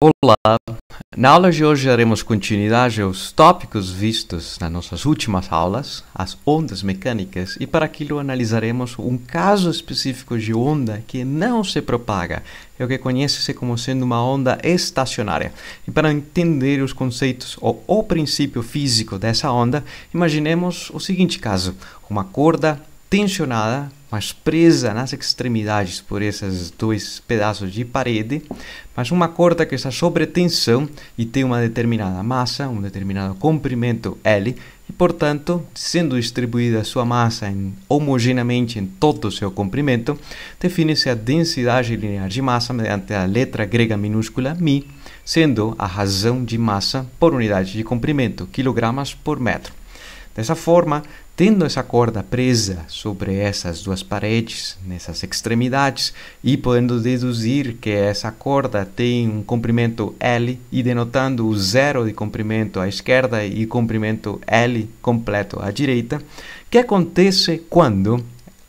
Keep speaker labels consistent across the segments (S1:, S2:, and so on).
S1: Olá! Na aula de hoje daremos continuidade aos tópicos vistos nas nossas últimas aulas, as ondas mecânicas, e para aquilo analisaremos um caso específico de onda que não se propaga, é o que conhece-se como sendo uma onda estacionária. E para entender os conceitos ou o princípio físico dessa onda, imaginemos o seguinte caso: uma corda tensionada mas presa nas extremidades por esses dois pedaços de parede, mas uma corda que está sobre tensão e tem uma determinada massa, um determinado comprimento L, e portanto, sendo distribuída sua massa em, homogeneamente em todo o seu comprimento, define-se a densidade linear de massa mediante a letra grega minúscula μ, sendo a razão de massa por unidade de comprimento, quilogramas por metro. Dessa forma, tendo essa corda presa sobre essas duas paredes, nessas extremidades, e podendo deduzir que essa corda tem um comprimento L e denotando o zero de comprimento à esquerda e comprimento L completo à direita, que acontece quando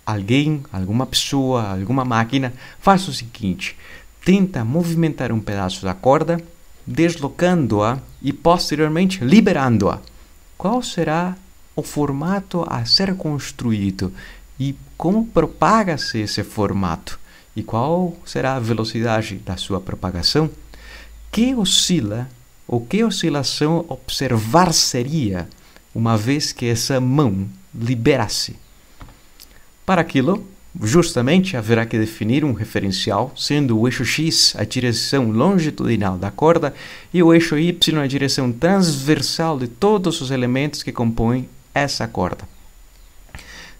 S1: alguém, alguma pessoa, alguma máquina faz o seguinte: tenta movimentar um pedaço da corda, deslocando-a e posteriormente liberando-a. Qual será o formato a ser construído e como propaga-se esse formato e qual será a velocidade da sua propagação, que oscila ou que oscilação observar seria uma vez que essa mão liberasse. Para aquilo, justamente haverá que definir um referencial, sendo o eixo x a direção longitudinal da corda e o eixo y a direção transversal de todos os elementos que compõem essa corda.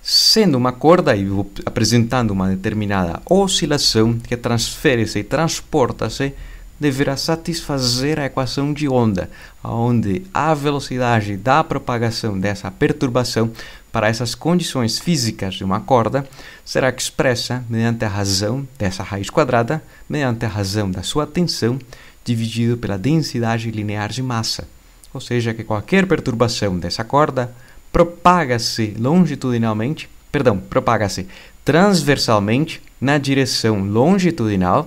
S1: Sendo uma corda e apresentando uma determinada oscilação que transfere-se e transporta-se, deverá satisfazer a equação de onda, onde a velocidade da propagação dessa perturbação para essas condições físicas de uma corda será expressa mediante a razão dessa raiz quadrada, mediante a razão da sua tensão, dividido pela densidade linear de massa. Ou seja, que qualquer perturbação dessa corda propaga-se longitudinalmente, perdão, propaga-se transversalmente na direção longitudinal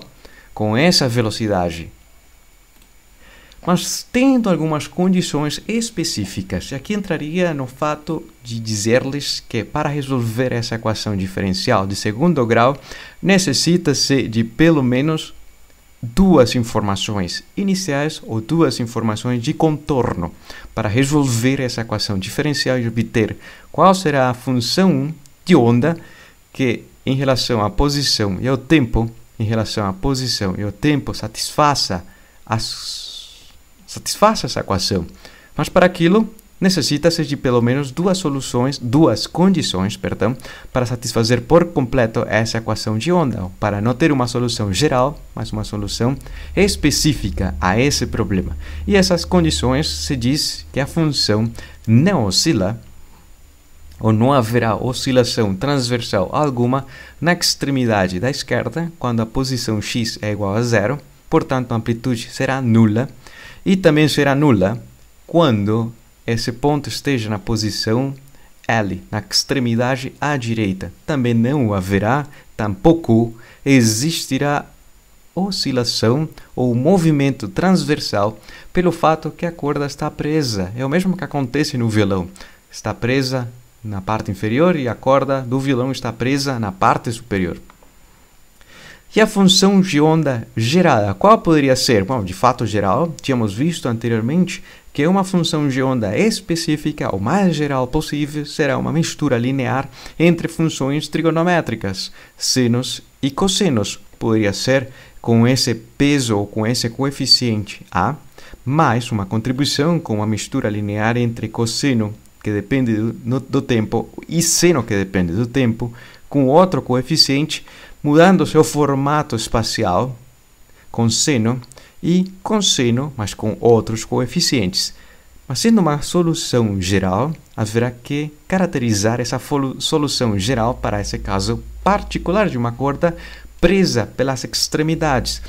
S1: com essa velocidade. Mas tendo algumas condições específicas, e aqui entraria no fato de dizer-lhes que para resolver essa equação diferencial de segundo grau necessita-se de pelo menos duas informações iniciais ou duas informações de contorno para resolver essa equação diferencial e obter qual será a função de onda que, em relação à posição e ao tempo, em relação à posição e ao tempo, satisfaça, as, satisfaça essa equação. Mas para aquilo, necessita-se de pelo menos duas soluções, duas condições, perdão, para satisfazer por completo essa equação de onda, para não ter uma solução geral, mas uma solução específica a esse problema. E essas condições se diz que a função não oscila ou não haverá oscilação transversal alguma na extremidade da esquerda quando a posição x é igual a zero, portanto a amplitude será nula e também será nula quando esse ponto esteja na posição L, na extremidade à direita. Também não haverá, tampouco, existirá oscilação ou movimento transversal pelo fato que a corda está presa. É o mesmo que acontece no violão. Está presa na parte inferior e a corda do violão está presa na parte superior. E a função de onda gerada, qual poderia ser? Bom, de fato geral, tínhamos visto anteriormente, que uma função de onda específica, o mais geral possível, será uma mistura linear entre funções trigonométricas, senos e cossenos, Poderia ser com esse peso ou com esse coeficiente A, mais uma contribuição com uma mistura linear entre cosseno, que depende do, no, do tempo, e seno, que depende do tempo, com outro coeficiente, mudando seu formato espacial, com seno, e com seno, mas com outros coeficientes. Mas sendo uma solução geral, haverá que caracterizar essa solução geral para esse caso particular de uma corda presa pelas extremidades,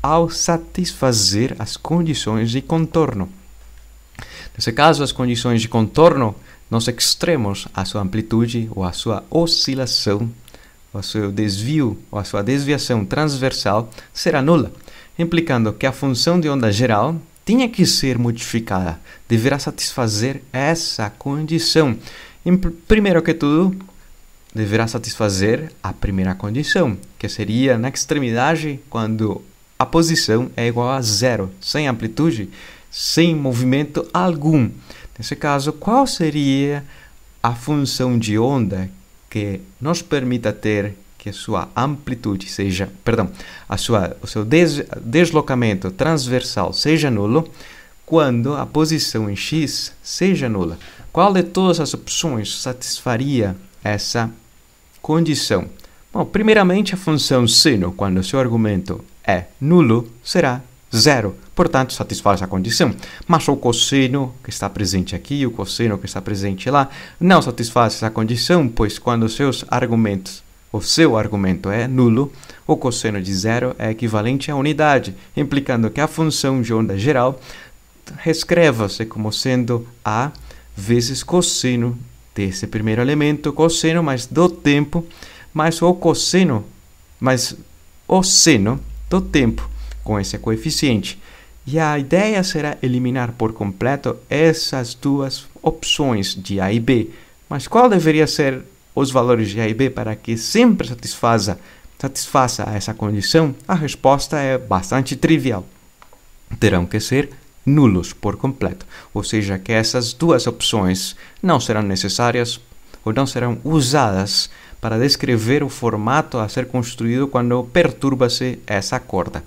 S1: ao satisfazer as condições de contorno. Nesse caso, as condições de contorno nos extremos, a sua amplitude ou a sua oscilação, o seu desvio ou a sua desviação transversal será nula implicando que a função de onda geral tinha que ser modificada, deverá satisfazer essa condição. Em, primeiro que tudo, deverá satisfazer a primeira condição, que seria na extremidade quando a posição é igual a zero, sem amplitude, sem movimento algum. Nesse caso, qual seria a função de onda que nos permita ter a sua amplitude seja, perdão, a sua, o seu des, deslocamento transversal seja nulo quando a posição em x seja nula. Qual de todas as opções satisfaria essa condição? Bom, primeiramente a função seno, quando seu argumento é nulo, será zero. Portanto, satisfaz a condição. Mas o cosseno que está presente aqui e o cosseno que está presente lá não satisfaz essa condição, pois quando seus argumentos o seu argumento é nulo, o cosseno de zero é equivalente à unidade, implicando que a função de onda geral reescreva-se como sendo a vezes cosseno desse primeiro elemento, cosseno mais do tempo, mais o cosseno, mais o seno do tempo, com esse coeficiente. E a ideia será eliminar por completo essas duas opções de A e B. Mas qual deveria ser os valores de A e B para que sempre satisfaça, satisfaça essa condição, a resposta é bastante trivial. Terão que ser nulos por completo, ou seja, que essas duas opções não serão necessárias ou não serão usadas para descrever o formato a ser construído quando perturba-se essa corda.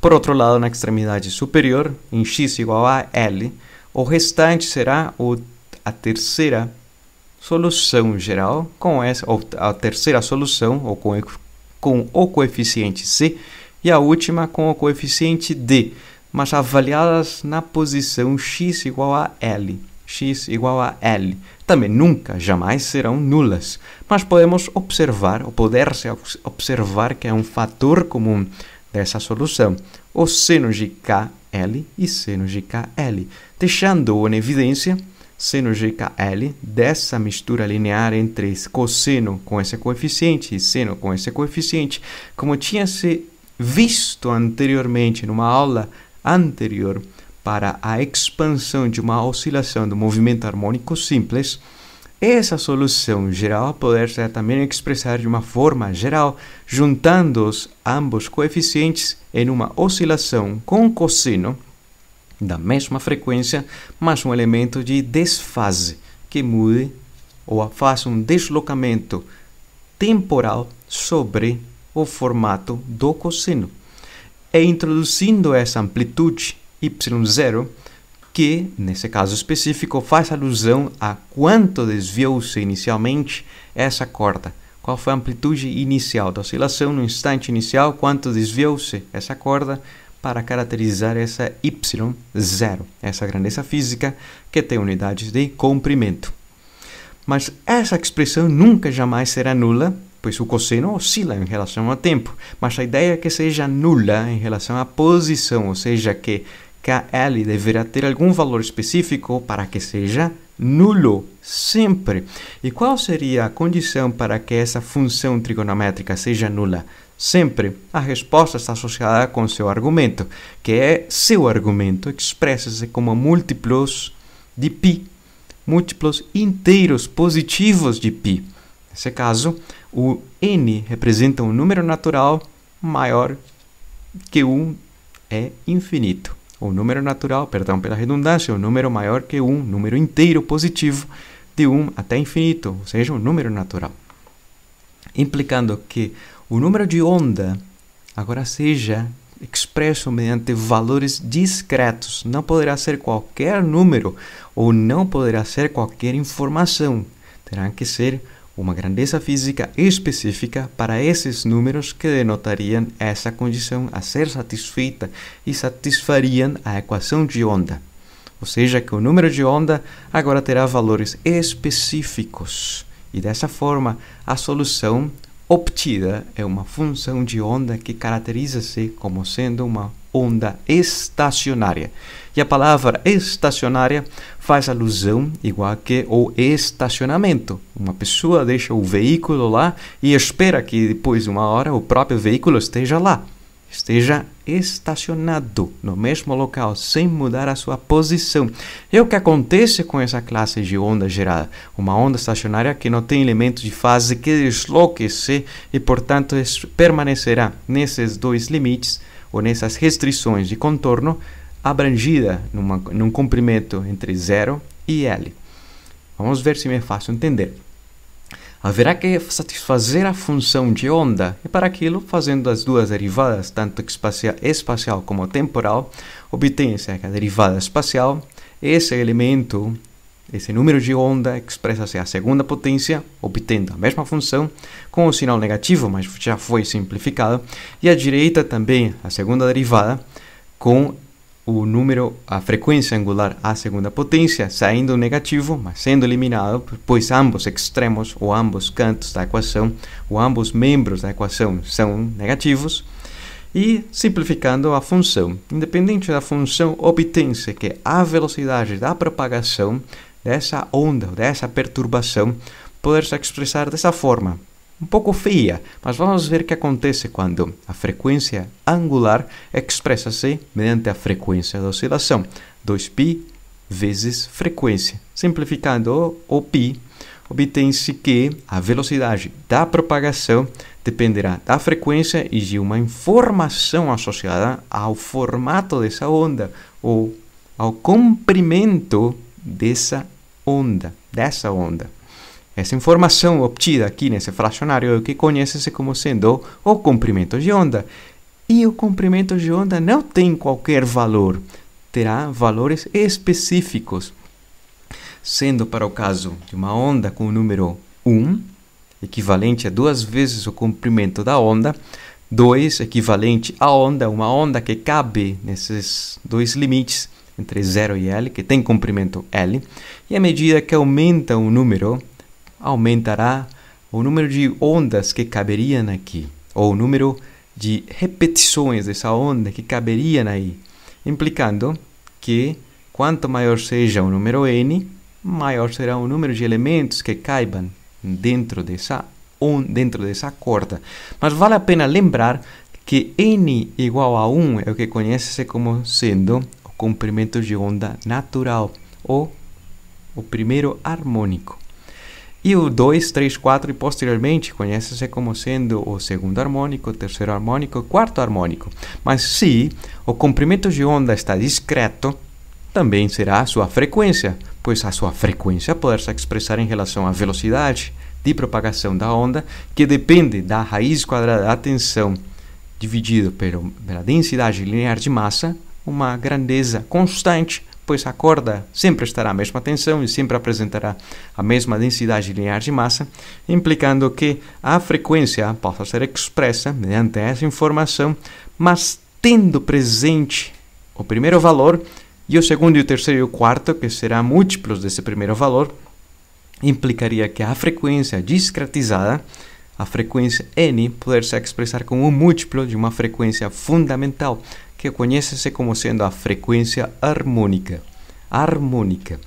S1: Por outro lado, na extremidade superior, em x igual a L, o restante será o, a terceira solução geral com essa ou a terceira solução ou com, com o coeficiente c e a última com o coeficiente d, mas avaliadas na posição x igual a l x igual a L. Também nunca, jamais serão nulas, mas podemos observar, ou poder-se observar que é um fator comum dessa solução, o seno de KL e seno de KL, deixando-o em evidência seno GKL dessa mistura linear entre cosseno com esse coeficiente e seno com esse coeficiente, como tinha se visto anteriormente numa aula anterior para a expansão de uma oscilação do movimento harmônico simples, essa solução geral poderá também expressar de uma forma geral, juntando os ambos coeficientes em uma oscilação com cosseno da mesma frequência, mas um elemento de desfase que mude ou faça um deslocamento temporal sobre o formato do cosseno. É introduzindo essa amplitude y0 que, nesse caso específico, faz alusão a quanto desviou-se inicialmente essa corda. Qual foi a amplitude inicial da oscilação no instante inicial, quanto desviou-se essa corda para caracterizar essa y0, essa grandeza física que tem unidades de comprimento. Mas essa expressão nunca jamais será nula, pois o cosseno oscila em relação ao tempo, mas a ideia é que seja nula em relação à posição, ou seja, que KL deverá ter algum valor específico para que seja nulo sempre. E qual seria a condição para que essa função trigonométrica seja nula? Sempre a resposta está associada com seu argumento, que é seu argumento, expressa-se como múltiplos de π, múltiplos inteiros positivos de π. Nesse caso, o n representa um número natural maior que 1 é infinito. O número natural, perdão pela redundância, o número maior que 1, número inteiro positivo, de 1 até infinito, ou seja, um número natural. Implicando que o número de onda agora seja expresso mediante valores discretos. Não poderá ser qualquer número ou não poderá ser qualquer informação. Terá que ser uma grandeza física específica para esses números que denotariam essa condição a ser satisfeita e satisfariam a equação de onda. Ou seja, que o número de onda agora terá valores específicos. E dessa forma, a solução obtida é uma função de onda que caracteriza-se como sendo uma onda estacionária. E a palavra estacionária faz alusão igual que o estacionamento. Uma pessoa deixa o veículo lá e espera que depois de uma hora o próprio veículo esteja lá esteja estacionado no mesmo local, sem mudar a sua posição. E é o que acontece com essa classe de onda gerada. Uma onda estacionária que não tem elementos de fase que desloque-se e, portanto, permanecerá nesses dois limites ou nessas restrições de contorno abrangida numa, num comprimento entre zero e L. Vamos ver se me é fácil entender haverá que satisfazer a função de onda, e para aquilo, fazendo as duas derivadas, tanto espacial como temporal, obtém-se a derivada espacial, esse elemento, esse número de onda, expressa-se a segunda potência, obtendo a mesma função, com o sinal negativo, mas já foi simplificado, e à direita também a segunda derivada, com o número, a frequência angular à segunda potência, saindo negativo, mas sendo eliminado, pois ambos extremos, ou ambos cantos da equação, ou ambos membros da equação são negativos, e simplificando a função. Independente da função, obtém-se que a velocidade da propagação dessa onda, dessa perturbação, poder se expressar dessa forma, um pouco feia, mas vamos ver o que acontece quando a frequência angular expressa-se mediante a frequência da oscilação, 2π vezes frequência. Simplificando o π, obtém-se que a velocidade da propagação dependerá da frequência e de uma informação associada ao formato dessa onda ou ao comprimento dessa onda, dessa onda. Essa informação obtida aqui nesse fracionário é o que conhece-se como sendo o comprimento de onda. E o comprimento de onda não tem qualquer valor, terá valores específicos, sendo para o caso de uma onda com o número 1, equivalente a duas vezes o comprimento da onda, 2 equivalente à onda, uma onda que cabe nesses dois limites entre 0 e L, que tem comprimento L, e à medida que aumenta o número aumentará o número de ondas que caberiam aqui, ou o número de repetições dessa onda que caberiam aí, implicando que quanto maior seja o número n, maior será o número de elementos que caibam dentro dessa dentro dessa corda. Mas vale a pena lembrar que n igual a 1 é o que conhece-se como sendo o comprimento de onda natural ou o primeiro harmônico. E o 2, 3, 4 e posteriormente conhece-se como sendo o segundo harmônico, terceiro harmônico, quarto harmônico. Mas se o comprimento de onda está discreto, também será a sua frequência, pois a sua frequência pode se expressar em relação à velocidade de propagação da onda, que depende da raiz quadrada da tensão dividido pela densidade linear de massa, uma grandeza constante pois a corda sempre estará à mesma tensão e sempre apresentará a mesma densidade linear de massa, implicando que a frequência possa ser expressa mediante essa informação, mas tendo presente o primeiro valor e o segundo e o terceiro e o quarto, que serão múltiplos desse primeiro valor, implicaria que a frequência discretizada, a frequência n, poder se expressar como um múltiplo de uma frequência fundamental, que conhece-se como sendo a frequência harmônica. Harmônica.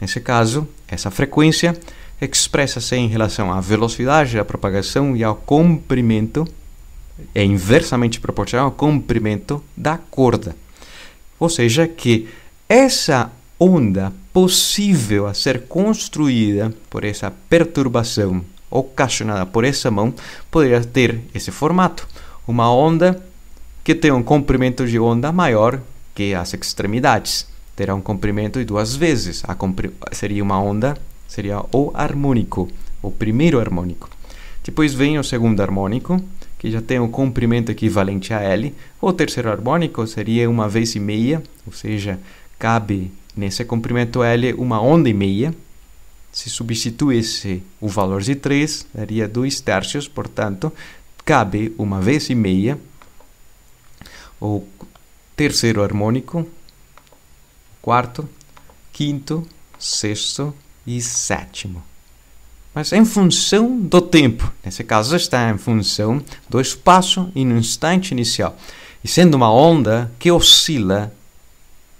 S1: Nesse caso, essa frequência expressa-se em relação à velocidade da propagação e ao comprimento, é inversamente proporcional ao comprimento da corda. Ou seja, que essa onda possível a ser construída por essa perturbação ocasionada por essa mão poderia ter esse formato: uma onda que tem um comprimento de onda maior que as extremidades. Terá um comprimento de duas vezes. Compri... seria uma onda, seria o harmônico, o primeiro harmônico. Depois vem o segundo harmônico, que já tem um comprimento equivalente a L. O terceiro harmônico seria uma vez e meia, ou seja, cabe nesse comprimento L uma onda e meia. Se substituísse o valor de 3, daria 2 terços portanto, cabe uma vez e meia o terceiro harmônico, quarto, quinto, sexto e sétimo. Mas em função do tempo, nesse caso está em função do espaço e no instante inicial, e sendo uma onda que oscila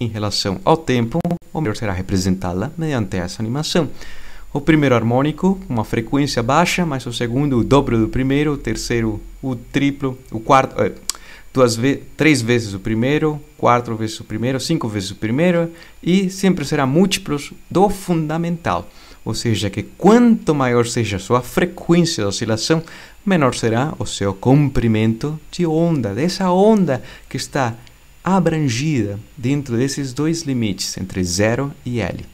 S1: em relação ao tempo, o melhor será representá-la mediante essa animação. O primeiro harmônico, uma frequência baixa, mas o segundo, o dobro do primeiro, o terceiro, o triplo, o quarto, eh, duas ve três vezes o primeiro, quatro vezes o primeiro, cinco vezes o primeiro e sempre será múltiplos do fundamental. Ou seja, que quanto maior seja a sua frequência de oscilação, menor será o seu comprimento de onda, dessa onda que está abrangida dentro desses dois limites, entre zero e L.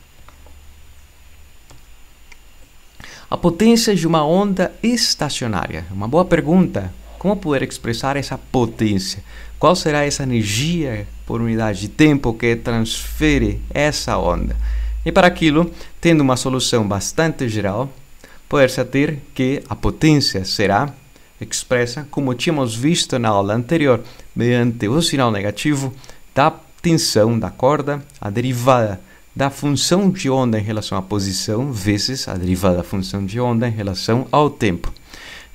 S1: A potência de uma onda estacionária. Uma boa pergunta. Como poder expressar essa potência? Qual será essa energia por unidade de tempo que transfere essa onda? E para aquilo, tendo uma solução bastante geral, poder-se ter que a potência será expressa, como tínhamos visto na aula anterior, mediante o sinal negativo da tensão da corda, a derivada da função de onda em relação à posição, vezes a derivada da função de onda em relação ao tempo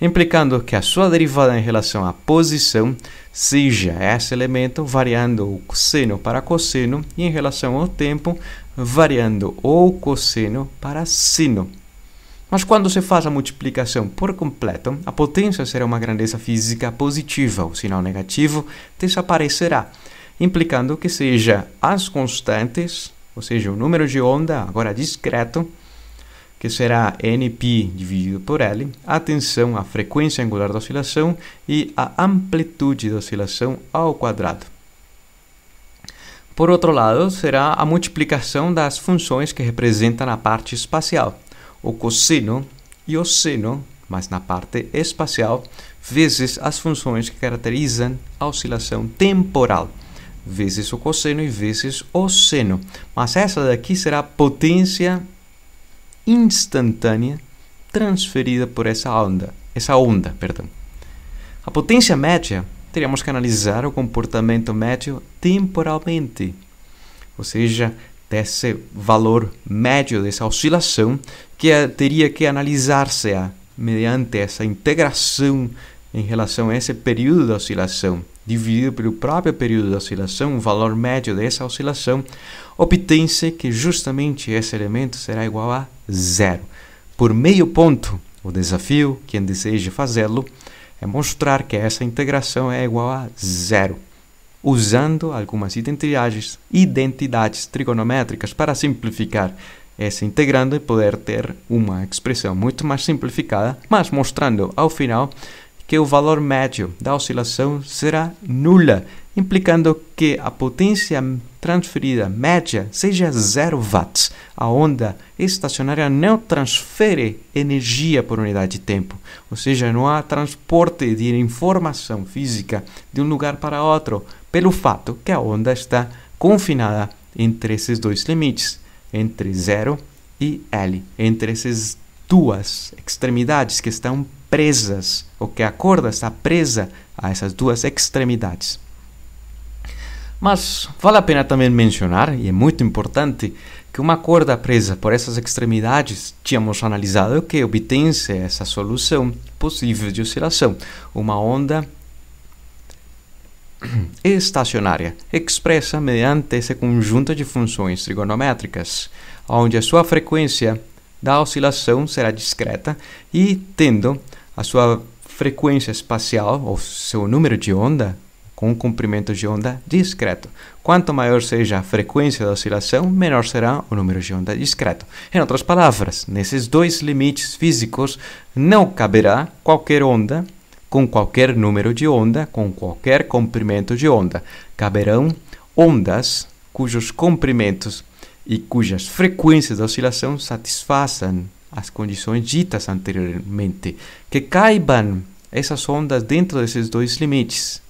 S1: implicando que a sua derivada em relação à posição seja esse elemento variando o seno para cosseno e em relação ao tempo variando o cosseno para sino. Mas quando se faz a multiplicação por completo, a potência será uma grandeza física positiva, o sinal negativo desaparecerá, implicando que seja as constantes, ou seja, o número de onda, agora discreto, que será Nπ dividido por L, a tensão, a frequência angular da oscilação e a amplitude da oscilação ao quadrado. Por outro lado, será a multiplicação das funções que representam a parte espacial, o cosseno e o seno, mas na parte espacial, vezes as funções que caracterizam a oscilação temporal vezes o cosseno e vezes o seno. Mas essa daqui será a potência instantânea transferida por essa onda, essa onda, perdão. A potência média teríamos que analisar o comportamento médio temporalmente, ou seja, desse valor médio dessa oscilação que teria que analisar-se mediante essa integração em relação a esse período da oscilação dividido pelo próprio período da oscilação, o valor médio dessa oscilação, obtém-se que justamente esse elemento será igual a zero. Por meio ponto, o desafio, quem deseja fazê-lo, é mostrar que essa integração é igual a zero, usando algumas identidades, identidades trigonométricas para simplificar essa integrando e poder ter uma expressão muito mais simplificada, mas mostrando ao final que o valor médio da oscilação será nula, implicando que a potência transferida média seja 0 watts. A onda estacionária não transfere energia por unidade de tempo, ou seja, não há transporte de informação física de um lugar para outro, pelo fato que a onda está confinada entre esses dois limites, entre 0 e L, entre essas duas extremidades que estão presas, ou que a corda está presa a essas duas extremidades. Mas vale a pena também mencionar, e é muito importante, que uma corda presa por essas extremidades, tínhamos analisado que obtém-se essa solução possível de oscilação, uma onda estacionária, expressa mediante esse conjunto de funções trigonométricas, onde a sua frequência da oscilação será discreta e tendo a sua frequência espacial, ou seu número de onda, com um comprimento de onda discreto. Quanto maior seja a frequência da oscilação, menor será o número de onda discreto. Em outras palavras, nesses dois limites físicos, não caberá qualquer onda com qualquer número de onda, com qualquer comprimento de onda. Caberão ondas cujos comprimentos e cujas frequências de oscilação satisfaçam as condições ditas anteriormente, que caibam essas ondas dentro desses dois limites,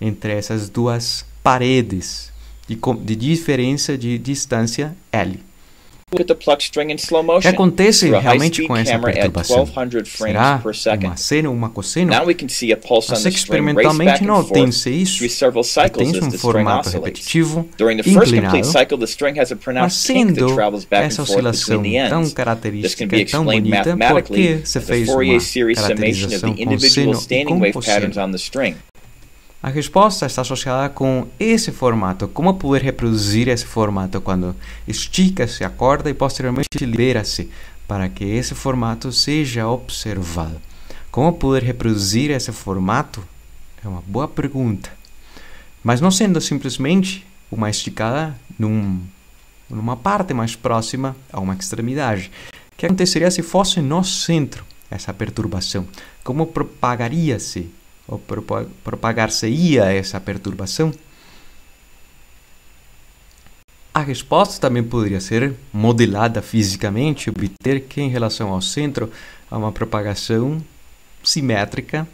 S1: entre essas duas paredes de, de diferença de distância L. O que acontece realmente com essa perturbação? Será uma seno, uma cosseno? Você que experimentalmente não obtém-se isso, obtém-se um formato repetitivo inclinado, mas sendo essa oscilação tão característica e tão bonita, por que se fez uma caracterização com seno e com cosseno? A resposta está associada com esse formato, como poder reproduzir esse formato quando estica-se a corda e posteriormente libera-se, para que esse formato seja observado. Como poder reproduzir esse formato? É uma boa pergunta. Mas não sendo simplesmente uma esticada num, numa parte mais próxima a uma extremidade. O que aconteceria se fosse no centro essa perturbação? Como propagaria-se ou propagar-se-ia essa perturbação? A resposta também poderia ser modelada fisicamente, obter que em relação ao centro há uma propagação simétrica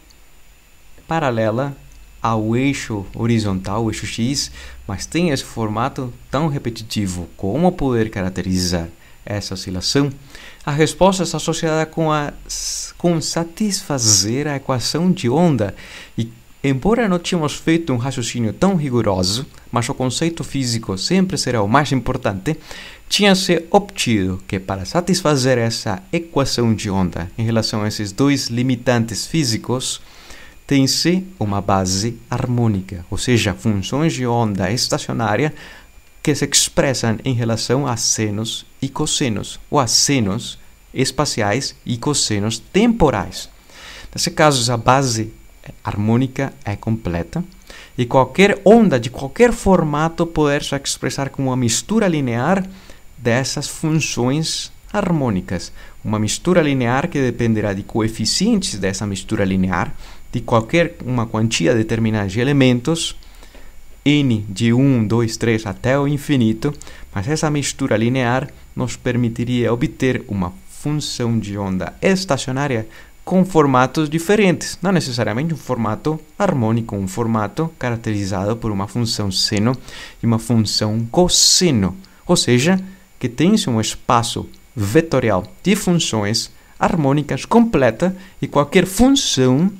S1: paralela ao eixo horizontal, o eixo x, mas tem esse formato tão repetitivo. Como poder caracterizar essa oscilação? a resposta está associada com, a, com satisfazer a equação de onda. E, embora não tínhamos feito um raciocínio tão rigoroso, mas o conceito físico sempre será o mais importante, tinha-se obtido que para satisfazer essa equação de onda em relação a esses dois limitantes físicos, tem-se uma base harmônica, ou seja, funções de onda estacionária que se expressam em relação a senos e cossenos, ou a senos espaciais e cossenos temporais. Nesse caso, a base harmônica é completa e qualquer onda de qualquer formato pode se expressar como uma mistura linear dessas funções harmônicas. Uma mistura linear que dependerá de coeficientes dessa mistura linear, de qualquer uma quantia determinada de elementos n de 1, 2, 3 até o infinito, mas essa mistura linear nos permitiria obter uma função de onda estacionária com formatos diferentes, não necessariamente um formato harmônico, um formato caracterizado por uma função seno e uma função cosseno, ou seja, que tem-se um espaço vetorial de funções harmônicas completa e qualquer função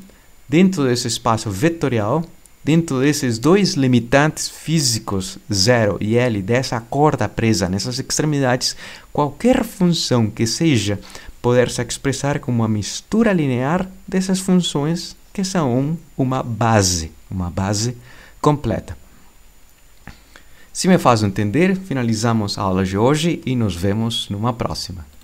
S1: dentro desse espaço vetorial dentro desses dois limitantes físicos, zero e L, dessa corda presa nessas extremidades, qualquer função que seja poder se expressar como uma mistura linear dessas funções que são um, uma base, uma base completa. Se me faz entender, finalizamos a aula de hoje e nos vemos numa próxima.